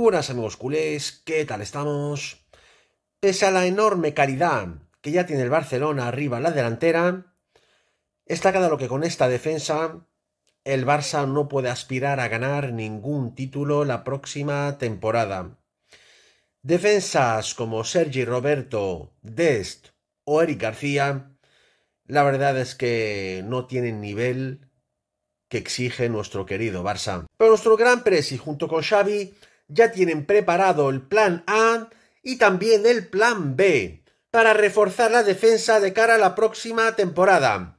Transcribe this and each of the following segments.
buenas amigos culés, ¿qué tal estamos? Pese a la enorme calidad que ya tiene el Barcelona arriba en la delantera, está claro que con esta defensa el Barça no puede aspirar a ganar ningún título la próxima temporada. Defensas como Sergi Roberto, Dest o Eric García, la verdad es que no tienen nivel que exige nuestro querido Barça. Pero nuestro gran presi junto con Xavi ya tienen preparado el plan A y también el plan B para reforzar la defensa de cara a la próxima temporada.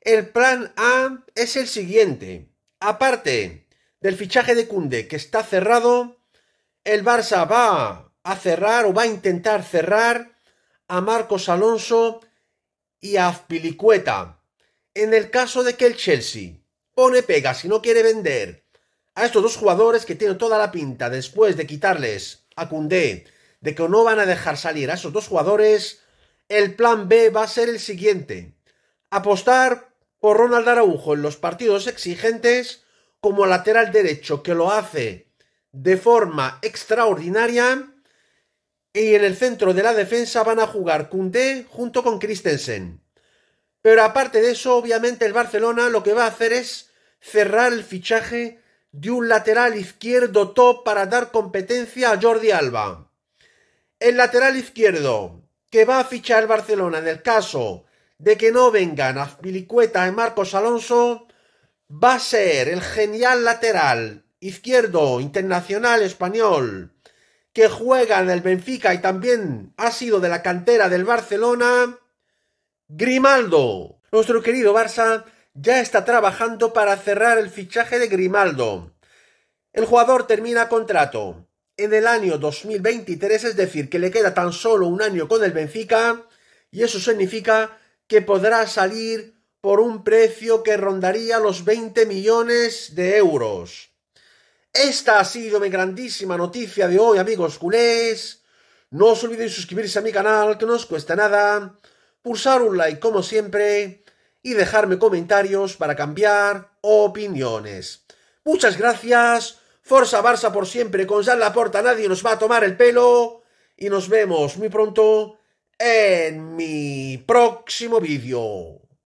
El plan A es el siguiente. Aparte del fichaje de Kunde que está cerrado, el Barça va a cerrar o va a intentar cerrar a Marcos Alonso y a Azpilicueta. En el caso de que el Chelsea pone pega si no quiere vender a estos dos jugadores que tienen toda la pinta después de quitarles a Cundé, de que no van a dejar salir a esos dos jugadores, el plan B va a ser el siguiente. Apostar por Ronald Araujo en los partidos exigentes como lateral derecho que lo hace de forma extraordinaria y en el centro de la defensa van a jugar Cundé junto con Christensen. Pero aparte de eso, obviamente el Barcelona lo que va a hacer es cerrar el fichaje de un lateral izquierdo top para dar competencia a Jordi Alba. El lateral izquierdo que va a fichar el Barcelona en el caso de que no vengan Azpilicueta y Marcos Alonso va a ser el genial lateral izquierdo internacional español que juega en el Benfica y también ha sido de la cantera del Barcelona, Grimaldo. Nuestro querido Barça ya está trabajando para cerrar el fichaje de Grimaldo. El jugador termina contrato en el año 2023, es decir, que le queda tan solo un año con el Benfica, y eso significa que podrá salir por un precio que rondaría los 20 millones de euros. Esta ha sido mi grandísima noticia de hoy, amigos culés. No os olvidéis suscribirse a mi canal, que no os cuesta nada. Pulsar un like, como siempre y dejarme comentarios para cambiar opiniones. Muchas gracias. Forza Barça por siempre. Con la porta nadie nos va a tomar el pelo. Y nos vemos muy pronto en mi próximo vídeo.